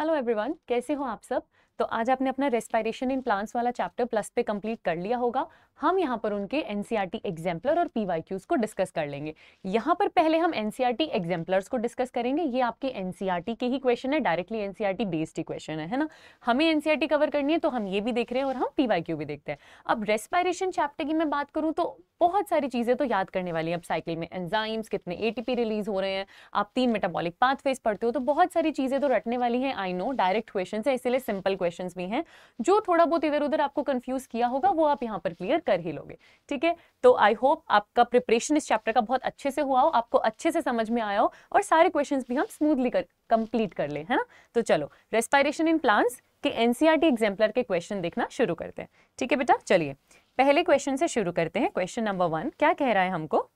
Hello everyone कैसे हो आप सब तो आज आपने अपना रेस्पायरेशन इन प्लांट्स वाला चैप्टर प्लस पे कंप्लीट कर लिया होगा हम यहाँ पर उनके एन एग्जाम्पलर e और पी को डिस्कस कर लेंगे यहाँ पर पहले हम एन एग्जाम्पलर्स e को डिस्कस करेंगे ये आपके एन e के ही क्वेश्चन है डायरेक्टली एनसीआरटी बेस्ड ही क्वेश्चन है है ना हमें एन कवर करनी है तो हम ये भी देख रहे हैं और हम पी भी देखते हैं अब रेस्पायरेशन चैप्टर की मैं बात करूँ तो बहुत सारी चीज़ें तो याद करने वाली हैं अब साइकिल में एंजाइम्स कितने ए रिलीज हो रहे हैं आप तीन मेटाबॉलिक पाथवेज पढ़ते हो तो बहुत सारी चीज़ें तो रटने वाली हैं आई नो डायरेक्ट क्वेश्चन है इसीलिए सिंपल क्वेश्चन भी हैं जो थोड़ा बहुत इधर उधर आपको कन्फ्यूज किया होगा वो आप यहाँ पर क्लियर कर ही लोगे ठीक है तो आई होप आपका प्रिपरेशन इस चैप्टर का बहुत अच्छे से हुआ हो आपको अच्छे से समझ में आया हो और सारे क्वेश्चन भी हम स्मूथली कर कंप्लीट कर ले है ना तो चलो रेस्पायरेशन इन प्लांट्स के एनसीआरटी एग्जाम्पलर e के क्वेश्चन देखना शुरू करते हैं ठीक है बेटा चलिए पहले क्वेश्चन से शुरू करते हैं क्वेश्चन नंबर वन क्या कह रहा है हमको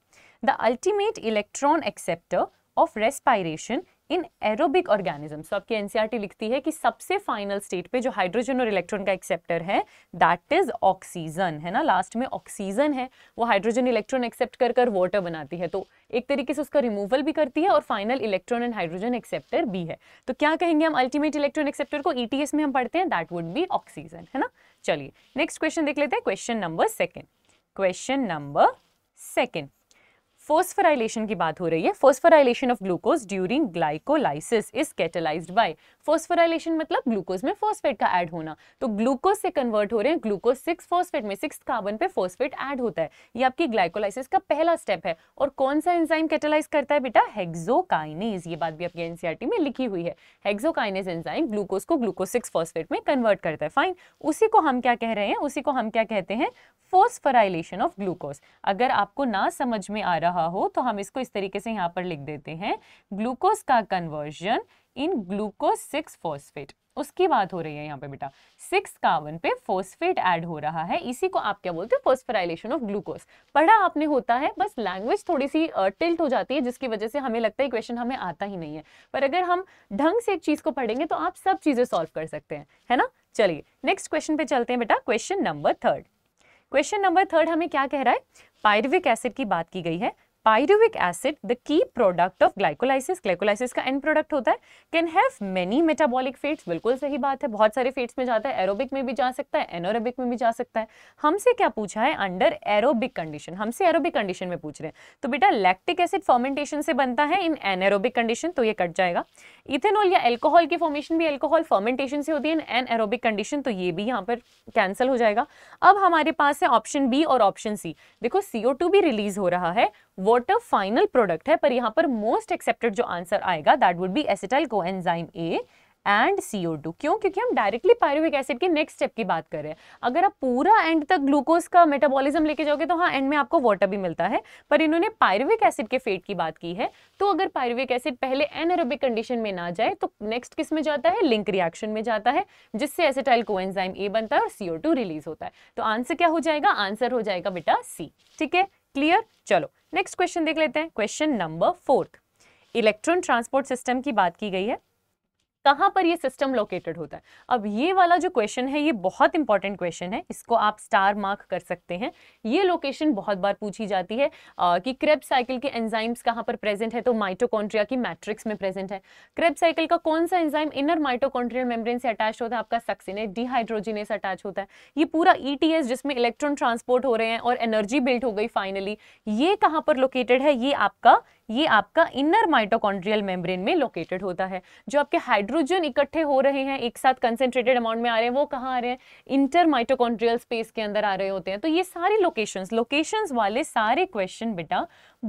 the ultimate electron acceptor of respiration in aerobic organism so आपकी एनसीईआरटी e लिखती है कि सबसे फाइनल स्टेट पे जो हाइड्रोजन और इलेक्ट्रॉन का एक्सेप्टर है दैट इज ऑक्सीजन है ना लास्ट में ऑक्सीजन है वो हाइड्रोजन इलेक्ट्रॉन एक्सेप्ट कर कर वाटर बनाती है तो एक तरीके से उसका रिमूवल भी करती है और final electron and hydrogen acceptor भी है तो क्या कहेंगे हम अल्टीमेट इलेक्ट्रॉन एक्सेप्टर को ईटीएस e में हम पढ़ते हैं दैट वुड बी ऑक्सीजन है ना चलिए नेक्स्ट क्वेश्चन देख लेते हैं question number second question number second phosphorylation की बात हो रही है phosphorylation of glucose during glycolysis is catalysed by phosphorylation मतलब ग्लूकोज में फोस्फेट का ऐड होना तो ग्लूकोज से कन्वर्ट हो रहे हैं ग्लूकोज सिक्स फोस्फेट में सिक्स कार्बन पे फोस्फेट ऐड होता है ये आपकी ग्लाइकोलाइसिस का पहला स्टेप है और कौन सा एंजाइम कैटेलाइज करता है बेटा हेक्सोकाइनेज ये बात भी आपकी एनसीईआरटी e में लिखी हुई है हेक्सोकाइनेज एंजाइम ग्लूकोज को ग्लूकोज सिक्स फोस्फेट में कन्वर्ट करता है फाइन उसी को हम क्या कह रहे हैं उसी को हम क्या कहते हैं फोस्फराइलेशन ऑफ ग्लूकोज अगर आपको ना समझ में आ रहा रहा हो तो हम इसको इस तरीके से यहाँ पर लिख देते हैं ग्लूकोज का conversion in glucose six phosphate उसकी बात हो रही है यहाँ पे बेटा सिक्स कार्बन पे फोस्फेट ऐड हो रहा है इसी को आप क्या बोलते हो फोस्फराइलेशन ऑफ ग्लूकोज पढ़ा आपने होता है बस लैंग्वेज थोड़ी सी टिल्ट हो जाती है जिसकी वजह से हमें लगता है क्वेश्चन हमें आता ही नहीं है पर अगर हम ढंग से एक चीज को पढ़ेंगे तो आप सब चीजें सॉल्व कर सकते हैं है ना चलिए नेक्स्ट क्वेश्चन पे चलते हैं बेटा question number third question number third हमें क्या कह रहा है पायरविक एसिड की बात की गई है pyruvic acid the key product of glycolysis glycolysis का एंड प्रोडक्ट होता है can have many metabolic fates बिल्कुल सही बात है बहुत सारे फेट्स में जाता है एरोबिक में भी जा सकता है एनोरोबिक में भी जा सकता है हमसे क्या पूछा है अंडर एरोबिक कंडीशन हमसे एरोबिक कंडीशन में पूछ रहे हैं तो बेटा लैक्टिक एसिड फॉर्मेंटेशन से बनता है इन एनएरोबिक कंडीशन तो ये कट जाएगा इथेनॉल या एल्कोहल की फॉर्मेशन भी एल्कोहल फॉर्मेंटेशन से होती है इन एनएरोबिक कंडीशन तो ये भी यहाँ पर कैंसिल हो जाएगा अब हमारे पास है ऑप्शन बी और ऑप्शन सी देखो सीओ भी रिलीज हो रहा है वाटर फाइनल प्रोडक्ट है पर यहाँ पर मोस्ट एक्सेप्टेड जो आंसर आएगा that would be acetyl co enzyme A and CO two क्यों क्योंकि हम डायरेक्टली पायरुविक एसिड के नेक्स्ट स्टेप की बात कर रहे हैं अगर आप पूरा एंड तक ग्लूकोज का मेटाबॉलिज्म लेके जाओगे तो हाँ एंड में आपको वाटर भी मिलता है पर इन्होंने पायरुविक एसिड के फेट की बात की है तो अगर पायरुविक एसिड पहले एनएरोबिक कंडीशन में ना जाए तो नेक्स्ट किस में जाता है लिंक रिएक्शन में जाता है जिससे एसिटाइल को एंजाइम ए बनता है और सीओ रिलीज होता है तो आंसर क्या हो जाएगा आंसर हो जाएगा बेटा सी ठीक है क्लियर चलो नेक्स्ट क्वेश्चन देख लेते हैं question number fourth electron transport system की बात की गई है कहाँ पर ये सिस्टम लोकेटेड होता है अब ये वाला जो क्वेश्चन है ये बहुत इंपॉर्टेंट क्वेश्चन है इसको आप स्टार मार्क कर सकते हैं ये लोकेशन बहुत बार पूछी जाती है आ, कि क्रेब साइकिल के एंजाइम्स कहाँ पर प्रेजेंट है तो माइटोकॉन्ट्रिया की मैट्रिक्स में प्रेजेंट है क्रेब साइकिल का कौन सा एंजाइम इनर माइटोकॉन्ट्रियल मेम्ब्रेन से अटैच होता है आपका सक्सिनेस डिहाइड्रोजिनेस अटैच होता है ये पूरा ई जिसमें इलेक्ट्रॉन ट्रांसपोर्ट हो रहे हैं और एनर्जी बिल्ट हो गई फाइनली ये कहाँ पर लोकेटेड है ये आपका ये आपका इनर माइटोकॉन्ड्रियल मेम्ब्रेन में लोकेटेड होता है जो आपके हाइड्रोजन इकट्ठे हो रहे हैं एक साथ कंसेंट्रेटेड अमाउंट में आ रहे हैं वो कहाँ आ रहे हैं इंटर माइटोकॉन्ड्रियल स्पेस के अंदर आ रहे होते हैं तो ये सारे लोकेशन लोकेशन वाले सारे क्वेश्चन बेटा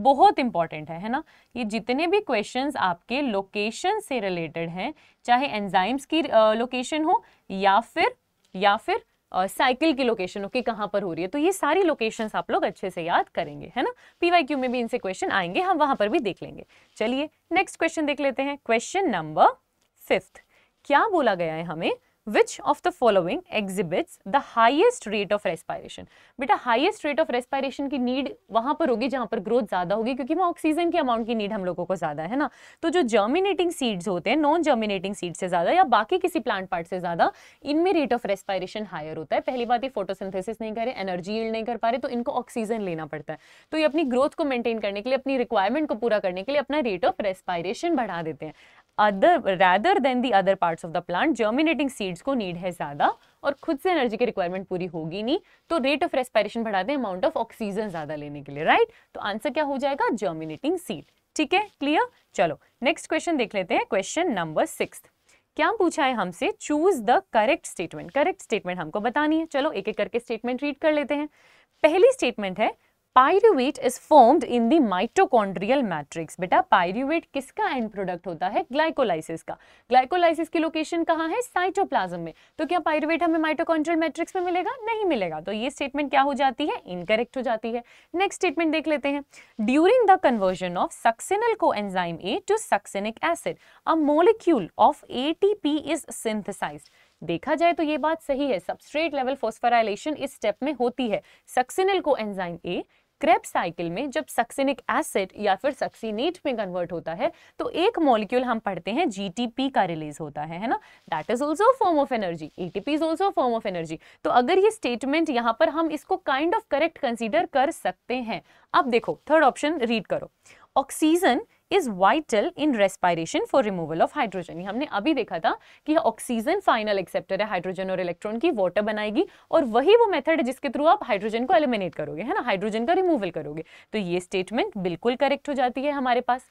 बहुत इंपॉर्टेंट है है ना ये जितने भी क्वेश्चन आपके लोकेशन से रिलेटेड हैं चाहे एंजाइम्स की लोकेशन हो या फिर या फिर साइकिल की लोकेशन ओके कहाँ पर हो रही है तो ये सारी लोकेशंस आप लोग अच्छे से याद करेंगे है ना पीवाई क्यू में भी इनसे क्वेश्चन आएंगे हम वहां पर भी देख लेंगे चलिए नेक्स्ट क्वेश्चन देख लेते हैं क्वेश्चन नंबर फिफ्थ क्या बोला गया है हमें which of the following exhibits the highest rate of respiration बेटा highest rate of respiration की need वहाँ पर होगी जहाँ पर growth ज़्यादा होगी क्योंकि वहाँ oxygen के amount की need हम लोगों को ज़्यादा है ना तो जो germinating seeds होते हैं non germinating seeds से ज़्यादा या बाकी किसी plant part से ज़्यादा इनमें rate of respiration higher होता है पहली बात ये photosynthesis नहीं करे energy yield नहीं कर पा रहे तो इनको oxygen लेना पड़ता है तो ये अपनी growth को maintain करने के लिए अपनी requirement को पूरा करने के लिए अपना rate of respiration बढ़ा देते हैं other rather than the other parts of the plant germinating seeds को नीड है ज़्यादा और खुद से एनर्जी की रिक्वायरमेंट पूरी होगी नहीं तो रेट ऑफ रेस्पायरेशन बढ़ा दें अमाउंट ऑफ ऑक्सीजन ज़्यादा लेने के लिए राइट right? तो आंसर क्या हो जाएगा जर्मिनेटिंग सीड ठीक है क्लियर चलो नेक्स्ट क्वेश्चन देख लेते हैं क्वेश्चन नंबर सिक्स क्या पूछा है हमसे choose the correct statement correct statement हमको बतानी है चलो एक एक करके स्टेटमेंट रीड कर लेते हैं पहली स्टेटमेंट है pyruvate is formed in the mitochondrial matrix बेटा पायरुवेट किसका एंड प्रोडक्ट होता है ग्लाइकोलाइसिस का ग्लाइकोलाइसिस की लोकेशन कहाँ है साइटोप्लाज्म में तो क्या पायरुवेट हमें माइटोकॉन्ड्रियल मैट्रिक्स में मिलेगा नहीं मिलेगा तो ये स्टेटमेंट क्या हो जाती है इनकरेक्ट हो जाती है नेक्स्ट स्टेटमेंट देख लेते हैं during the conversion of succinyl co enzyme A to succinic acid a molecule of ATP is synthesised देखा जाए तो ये बात सही है सबस्ट्रेट लेवल फोस्फोराइलेशन इस स्टेप में होती है सक्सिनल को एंजाइम ए क्रेप साइकिल में जब सक्सिनिक एसिड या फिर सक्सीनेट में कन्वर्ट होता है तो एक मॉलिक्यूल हम पढ़ते हैं जीटीपी का रिलीज होता है है ना that is also form of energy ATP is also form of energy तो अगर ये स्टेटमेंट यहाँ पर हम इसको काइंड ऑफ करेक्ट कंसिडर कर सकते हैं अब देखो थर्ड ऑप्शन रीड करो oxygen is vital in respiration for removal of hydrogen हमने अभी देखा था कि ऑक्सीजन फाइनल एक्सेप्टर है हाइड्रोजन और इलेक्ट्रॉन की वाटर बनाएगी और वही वो मेथड है जिसके थ्रू आप हाइड्रोजन को एलिमिनेट करोगे है ना हाइड्रोजन का रिमूवल करोगे तो ये स्टेटमेंट बिल्कुल करेक्ट हो जाती है हमारे पास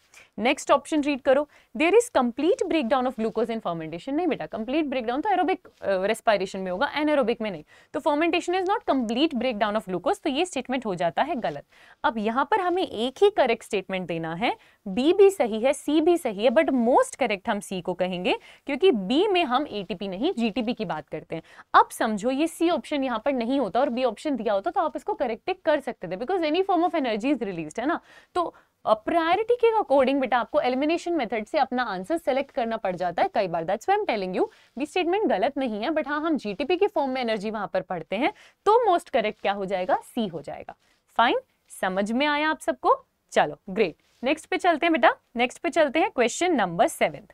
नेक्स्ट ऑप्शन रीड करो there is complete break down of glucose in fermentation नहीं बेटा कंप्लीट ब्रेक डाउन तो एरोबिक रेस्पायरेशन में होगा एन एरोबिक में नहीं तो fermentation is not complete break down of glucose तो ये स्टेटमेंट हो जाता है गलत अब यहां पर हमें एक ही करेक्ट स्टेटमेंट देना है बी भी सही है सी भी सही है बट मोस्ट करेक्ट हम सी को कहेंगे क्योंकि बी में हम ए नहीं जीटीपी की बात करते हैं अब समझो ये सी ऑप्शन यहाँ पर नहीं होता और बी ऑप्शन दिया होता तो आप इसको करेक्ट कर सकते थे because any form of energy is release है ना तो प्रायोरिटी के अकॉर्डिंग बेटा आपको एलिमिनेशन मेथड से अपना आंसर सेलेक्ट करना पड़ जाता है कई बार that's I am telling you ये स्टेटमेंट गलत नहीं है बट हाँ हम जीटीपी के फॉर्म में एनर्जी वहां पर पढ़ते हैं तो मोस्ट करेक्ट क्या हो जाएगा सी हो जाएगा फाइन समझ में आया आप सबको चलो ग्रेट नेक्स्ट पे चलते हैं बेटा नेक्स्ट पे चलते हैं question number seven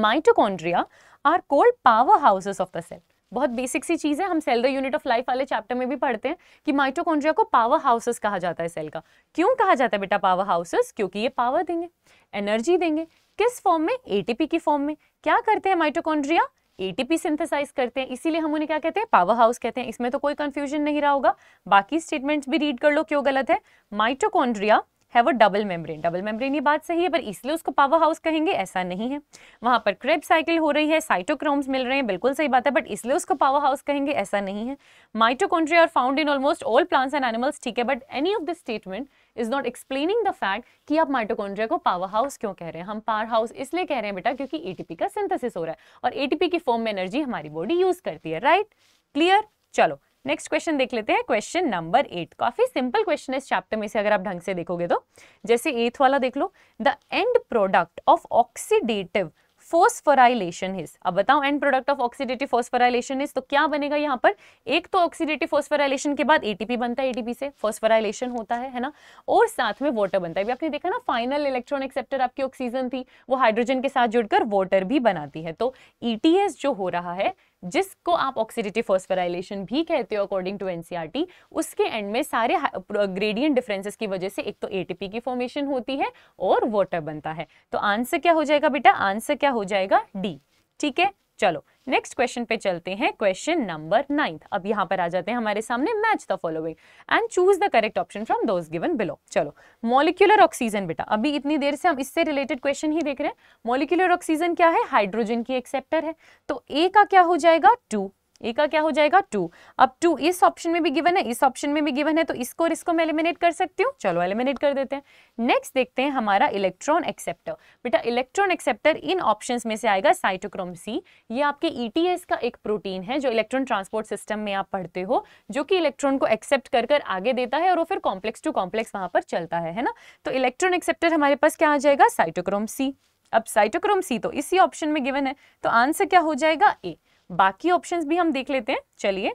mitochondria are called powerhouses of the cell बहुत बेसिक सी चीज़ है हम cell the unit of life वाले चैप्टर में भी पढ़ते हैं कि माइटोकॉन्ड्रिया को पावर हाउसेस कहा जाता है सेल का क्यों कहा जाता है बेटा पावर हाउसेस क्योंकि ये पावर देंगे एनर्जी देंगे किस फॉर्म में एटीपी की फॉर्म में क्या करते हैं माइटोकॉन्ड्रिया एटीपी सिंथेसाइज करते हैं इसीलिए हम उन्हें क्या कहते हैं पावर हाउस कहते हैं इसमें तो कोई कंफ्यूजन नहीं रहा होगा बाकी स्टेटमेंट्स भी रीड कर लो क्यों गलत है माइटोकॉन्ड्रिया है वो डबल मेम्ब्रेन डबल मेम्ब्रेन ये बात सही है पर इसलिए उसको पावर हाउस कहेंगे ऐसा नहीं है वहाँ पर क्रेब साइकिल हो रही है साइटोक्रोम्स मिल रहे हैं बिल्कुल सही बात है बट इसलिए उसको पावर हाउस कहेंगे ऐसा नहीं है mitochondria are found in almost all plants and animals ठीक है but any of this statement is not explaining the fact कि आप माइटोकॉन्ड्रिया को पावर हाउस क्यों कह रहे हैं हम पावर हाउस इसलिए कह रहे हैं बेटा क्योंकि एटीपी का सिंथेसिस हो रहा है और एटीपी की फॉर्म में एनर्जी हमारी बॉडी यूज करती है राइट क्लियर चलो नेक्स्ट क्वेश्चन देख लेते हैं क्वेश्चन नंबर एट काफी सिंपल क्वेश्चन है इस चैप्टर में से अगर आप ढंग से देखोगे तो जैसे एथ वाला देख लो the end product of oxidative phosphorylation is अब बताओ end product of oxidative phosphorylation is तो क्या बनेगा यहाँ पर एक तो ऑक्सीडेटिव फोस्फोराइलेशन के बाद एटीपी बनता है एटीपी से फोस्फोराइलेशन होता है है ना और साथ में वाटर बनता है अभी आपने देखा ना फाइनल इलेक्ट्रॉन एक्सेप्टर आपकी ऑक्सीजन थी वो हाइड्रोजन के साथ जुड़कर वाटर भी बनाती है तो ईटीएस e जो हो रहा है जिसको आप ऑक्सीडेटिव फॉस्फेराइलेशन भी कहते हो अकॉर्डिंग टू एनसीईआरटी उसके एंड में सारे ग्रेडियंट डिफरेंसेस की वजह से एक तो एटीपी की फॉर्मेशन होती है और वाटर बनता है तो आंसर क्या हो जाएगा बेटा आंसर क्या हो जाएगा डी ठीक है चलो नेक्स्ट क्वेश्चन पे चलते हैं क्वेश्चन नंबर नाइन्थ अब यहाँ पर आ जाते हैं हमारे सामने match the following and choose the correct option from those given below चलो मॉलिक्यूलर ऑक्सीजन बेटा अभी इतनी देर से हम इससे रिलेटेड क्वेश्चन ही देख रहे हैं मॉलिक्यूलर ऑक्सीजन क्या है हाइड्रोजन की एक्सेप्टर है तो ए का क्या हो जाएगा टू ए का क्या हो जाएगा टू अब टू इस ऑप्शन में भी गिवन है इस ऑप्शन में भी गिवन है तो इसको और इसको मैं एलिमिनेट कर सकती हूँ चलो एलिमिनेट कर देते हैं नेक्स्ट देखते हैं हमारा इलेक्ट्रॉन एक्सेप्टर बेटा इलेक्ट्रॉन एक्सेप्टर इन ऑप्शन में से आएगा साइटोक्रोम सी ये आपके ई e का एक प्रोटीन है जो इलेक्ट्रॉन ट्रांसपोर्ट सिस्टम में आप पढ़ते हो जो कि इलेक्ट्रॉन को एक्सेप्ट कर कर आगे देता है और वो फिर कॉम्प्लेक्स टू कॉम्प्लेक्स वहां पर चलता है है ना तो इलेक्ट्रॉन एक्सेप्टर हमारे पास क्या आ जाएगा साइटोक्रोम सी अब साइटोक्रोम सी तो इसी ऑप्शन में गिवन है तो आंसर क्या हो जाएगा ए बाकी ऑप्शंस भी हम देख लेते हैं चलिए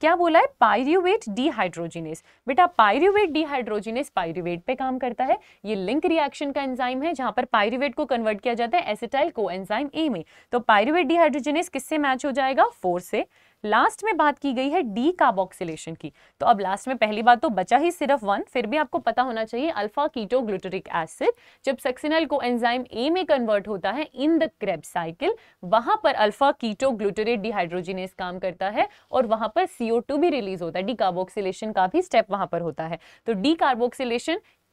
क्या बोला है पायरुवेट डिहाइड्रोजिनेस बेटा पायरुवेट डिहाइड्रोजिनेस पायरुवेट पे काम करता है ये लिंक रिएक्शन का एंजाइम है जहां पर पायरुवेट को कन्वर्ट किया जाता है एसिटाइल को एंजाइम ए में तो पायरुवेट डिहाइड्रोजिनेस किससे मैच हो जाएगा फोर से लास्ट में बात की गई है डी कार्बोक्सिलेशन की तो अब लास्ट में पहली बात तो बचा ही सिर्फ वन फिर भी आपको पता होना चाहिए अल्फा कीटो ग्लूटरिक एसिड जब सेक्सिनल को एंजाइम ए में कन्वर्ट होता है इन द क्रेब साइकिल वहां पर अल्फा कीटो ग्लूटरेट डिहाइड्रोजिनेस काम करता है और वहां पर सीओ भी रिलीज होता है डी का भी स्टेप वहां पर होता है तो डी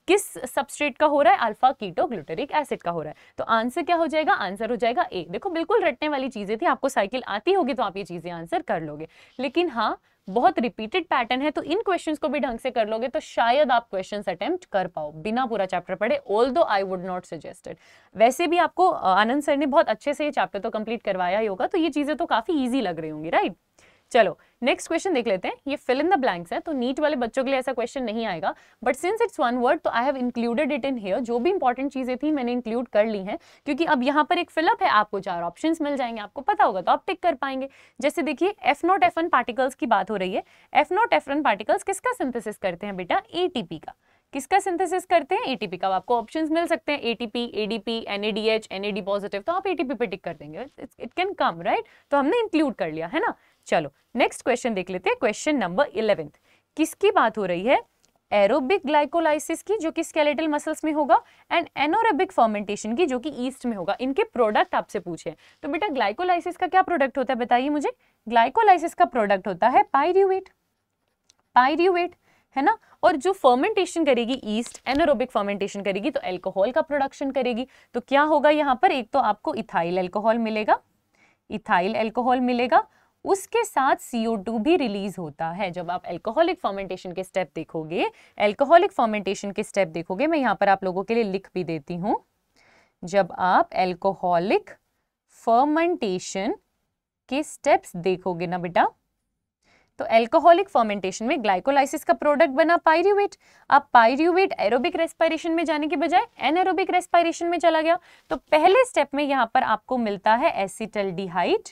किस सबस्ट्रेट का हो रहा है अल्फा कीटो ग्लूटेरिक एसिड का हो रहा है तो आंसर क्या हो जाएगा आंसर हो जाएगा ए देखो बिल्कुल रटने वाली चीज़ें थी आपको साइकिल आती होगी तो आप ये चीज़ें आंसर कर लोगे लेकिन हाँ बहुत रिपीटेड पैटर्न है तो इन क्वेश्चंस को भी ढंग से कर लोगे तो शायद आप क्वेश्चंस अटेम्प्ट कर पाओ बिना पूरा चैप्टर पढ़े ऑल दो आई वुड नॉट सजेस्टेड वैसे भी आपको आनंद सर ने बहुत अच्छे से ये चैप्टर तो कंप्लीट करवाया ही होगा तो ये चीज़ें तो काफ़ी ईजी लग रही होंगी राइट right? चलो नेक्स्ट क्वेश्चन देख लेते हैं ये फिल इन द ब्लैंक्स है तो नीट वाले बच्चों के लिए ऐसा क्वेश्चन नहीं आएगा but since it's one word तो I have included it in here जो भी इंपॉर्टेंट चीजें थी मैंने इंक्लूड कर ली हैं क्योंकि अब यहाँ पर एक फिलअप है आपको चार ऑप्शंस मिल जाएंगे आपको पता होगा तो आप टिक कर पाएंगे जैसे देखिए एफ नॉट एफ पार्टिकल्स की बात हो रही है एफ नॉट एफ पार्टिकल्स किसका सिंथेसिस करते हैं बेटा ए का किसका सिंथेसिस करते हैं एटीपी का आपको ऑप्शंस मिल सकते हैं ATP ADP NADH NAD positive तो आप एटीपी पे टिक कर देंगे इट कैन कम राइट तो हमने इंक्लूड कर लिया है ना चलो नेक्स्ट क्वेश्चन देख लेते हैं क्वेश्चन नंबर इलेवेंथ किसकी बात हो रही है एरोबिक ग्लाइकोलाइसिस की जो कि स्केलेटल मसल्स में होगा एंड एनोरेबिक फर्मेंटेशन की जो कि ईस्ट में होगा इनके प्रोडक्ट आपसे पूछे तो बेटा ग्लाइकोलाइसिस का क्या प्रोडक्ट होता है बताइए मुझे ग्लाइकोलाइसिस का प्रोडक्ट होता है पायरुवेट पायरुवेट है ना और जो फर्मेंटेशन करेगी ईस्ट एनोरोबिक फर्मेंटेशन करेगी तो एल्कोहल का प्रोडक्शन करेगी तो क्या होगा यहाँ पर एक तो आपको इथाइल एल्कोहल मिलेगा इथाइल एल्कोहल मिलेगा उसके साथ CO2 भी रिलीज होता है जब आप एल्कोहलिक फॉर्मेंटेशन के स्टेप देखोगे एल्कोहलिक फॉर्मेंटेशन के स्टेप देखोगे मैं यहाँ पर आप लोगों के लिए लिख भी देती हूँ जब आप एल्कोहलिक फर्मेंटेशन के स्टेप्स देखोगे ना बेटा तो एल्कोहलिक फर्मेंटेशन में ग्लाइकोलाइसिस का प्रोडक्ट बना पायरुवेट अब पायरुवेट एरोबिक रेस्पायरेशन में जाने के बजाय एनएरोबिक रेस्पायरेशन में चला गया तो पहले स्टेप में यहाँ पर आपको मिलता है एसिटल डिहाइट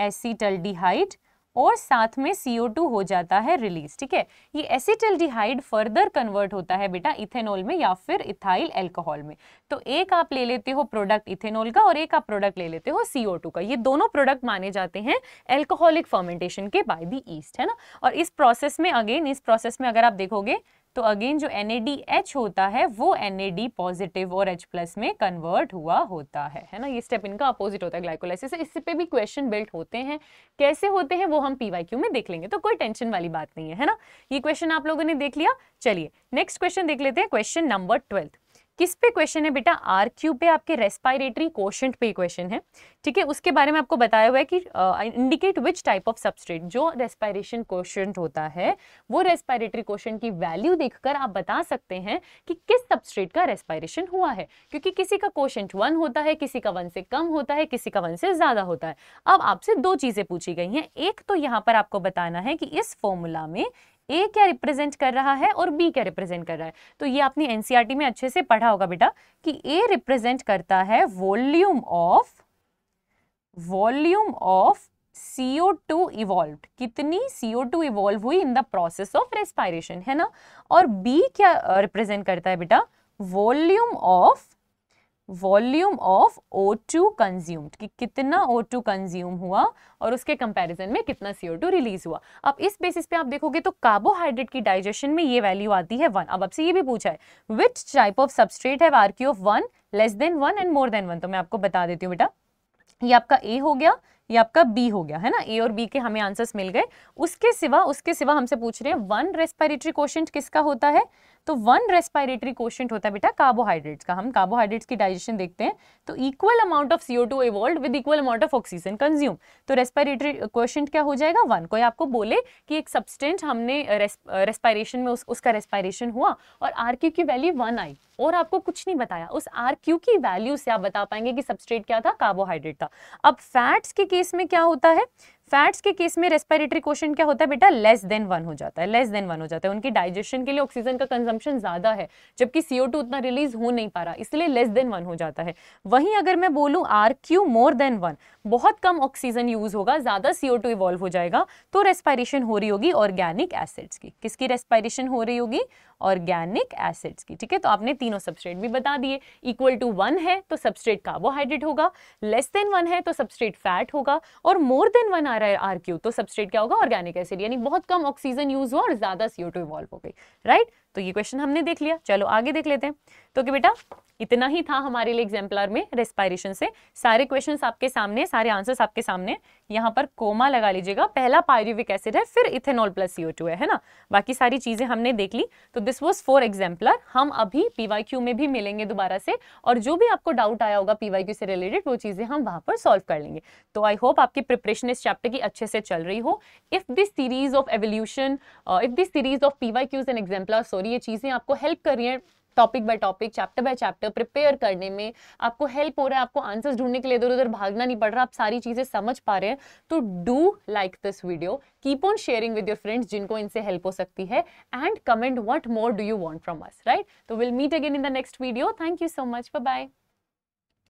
एसीटल्डिहाइड और साथ में CO2 हो जाता है रिलीज ठीक है ये एसिटल्डिहाइड फर्दर कन्वर्ट होता है बेटा इथेनॉल में या फिर इथाइल एल्कोहल में तो एक आप ले लेते हो प्रोडक्ट इथेनॉल का और एक आप प्रोडक्ट ले लेते हो CO2 का ये दोनों प्रोडक्ट माने जाते हैं एल्कोहलिक फर्मेंटेशन के बाय दी ईस्ट है ना और इस प्रोसेस में अगेन इस प्रोसेस में अगर आप देखोगे तो अगेन जो एन होता है वो एन पॉजिटिव और एच प्लस में कन्वर्ट हुआ होता है है ना ये स्टेप इनका अपोजिट होता है ग्लाइकोलाइसिस इस पे भी क्वेश्चन बिल्ट होते हैं कैसे होते हैं वो हम पी में देख लेंगे तो कोई टेंशन वाली बात नहीं है है ना ये क्वेश्चन आप लोगों ने देख लिया चलिए नेक्स्ट क्वेश्चन देख लेते हैं क्वेश्चन नंबर ट्वेल्थ किस पे क्वेश्चन है बेटा आर क्यू पे आपके रेस्पायरेटरी क्वेश्चन पे क्वेश्चन है ठीक है उसके बारे में आपको बताया हुआ है कि indicate which type of substrate जो रेस्पायरेशन क्वेश्चन होता है वो रेस्पायरेटरी क्वेश्चन की वैल्यू देखकर आप बता सकते हैं कि किस सब्सट्रेट का रेस्पायरेशन हुआ है क्योंकि किसी का क्वेश्चन वन होता है किसी का वन से कम होता है किसी का वन से ज़्यादा होता है अब आपसे दो चीज़ें पूछी गई हैं एक तो यहाँ पर आपको बताना है कि इस फॉर्मूला में ए क्या रिप्रेजेंट कर रहा है और बी क्या रिप्रेजेंट कर रहा है तो ये आपने एनसीईआरटी e में अच्छे से पढ़ा होगा बेटा कि ए रिप्रेजेंट करता है volume of volume of CO two evolve कितनी सीओ टू इवॉल्व हुई in the process of respiration है ना और बी क्या रिप्रेजेंट करता है बेटा volume of volume of O2 consumed कि कितना O2 कंज्यूम हुआ और उसके कंपैरिजन में कितना CO2 रिलीज हुआ अब इस बेसिस पे आप देखोगे तो कार्बोहाइड्रेट की डाइजेशन में ये वैल्यू आती है वन अब आपसे ये भी पूछा है विच टाइप ऑफ सबस्ट्रेट है R of one less than one and more than one तो मैं आपको बता देती हूँ बेटा ये आपका ए हो गया ये आपका बी हो गया है ना ए और बी के हमें आंसर्स मिल गए उसके सिवा उसके सिवा हमसे पूछ रहे हैं वन रेस्पायरेटरी क्वेश्चन किसका होता है तो वन रेस्पायरेटरी क्वेश्चन होता है बेटा कार्बोहाइड्रेट्स का हम कार्बोहाइड्रेट्स की डाइजेशन देखते हैं तो equal amount of CO two evolve with equal amount of oxygen consume तो रेस्पायरेटरी क्वेश्चन क्या हो जाएगा वन कोई आपको बोले कि एक सब्सटेंट हमने रेस्पायरेशन में उस, उसका रेस्पायरेशन हुआ और आर क्यू की वैल्यू वन आई और आपको कुछ नहीं बताया उस आर क्यू की वैल्यू से आप बता पाएंगे कि सबस्ट्रेट क्या था कार्बोहाइड्रेट था अब फैट्स के केस केस में क्या होता है फैट्स के केस में रेस्पिरेटरी क्वेश्चन क्या होता है बेटा लेस देन वन हो जाता है लेस देन वन हो जाता है उनकी डाइजेशन के लिए ऑक्सीजन का कंजम्पशन ज़्यादा है जबकि सीओ टू उतना रिलीज हो नहीं पा रहा इसलिए लेस देन वन हो जाता है वहीं अगर मैं बोलूँ R Q more than one बहुत कम ऑक्सीजन यूज़ होगा ज़्यादा सीओ टू इवॉल्व हो जाएगा तो रेस्पायरेशन हो रही होगी ऑर्गेनिक एसिड्स की किसकी रेस्पायरेशन हो रही होगी ऑर्गेनिक एसिड्स की ठीक है तो आपने तीनों सबस्ट्रेट भी बता दिए इक्वल टू वन है तो सबस्ट्रेट कार्बोहाइड्रेट होगा लेस देन वन है तो सबस्ट्रेट फैट होगा और मोर देन वन आ रहा है आर क्यू तो सबस्ट्रेट क्या होगा ऑर्गेनिक एसिड यानी बहुत कम ऑक्सीजन यूज हुआ और ज्यादा सीओ टू इवॉल्व हो गई राइट तो ये क्वेश्चन हमने देख लिया चलो आगे देख लेते हैं तो कि बेटा इतना ही था हमारे लिए एग्जाम्पलर में रेस्पायरेशन से सारे क्वेश्चन आपके सामने सारे आंसर्स आपके सामने यहाँ पर कोमा लगा लीजिएगा पहला पायरुविक एसिड है फिर इथेनॉल प्लस सीओ टू है, ना बाकी सारी चीज़ें हमने देख ली तो दिस वॉज फोर एग्जाम्पलर हम अभी पीवाईक्यू में भी मिलेंगे दोबारा से और जो भी आपको डाउट आया होगा पीवाईक्यू से रिलेटेड वो चीज़ें हम वहां पर सॉल्व कर लेंगे तो आई होप आपकी प्रिपरेशन इस चैप्टर की अच्छे से चल रही हो if this series of evolution if this series of PYQs and exemplar रही है चीज़ें आपको हेल्प कर रही हैं topic by topic chapter by chapter prepare करने में आपको हेल्प हो रहा है आपको आंसर्स ढूंढने के लिए इधर उधर भागना नहीं पड़ रहा आप सारी चीज़ें समझ पा रहे हैं तो do like this video keep on sharing with your friends जिनको इनसे हेल्प हो सकती है and comment what more do you want from us right तो will meet again in the next video thank you so much bye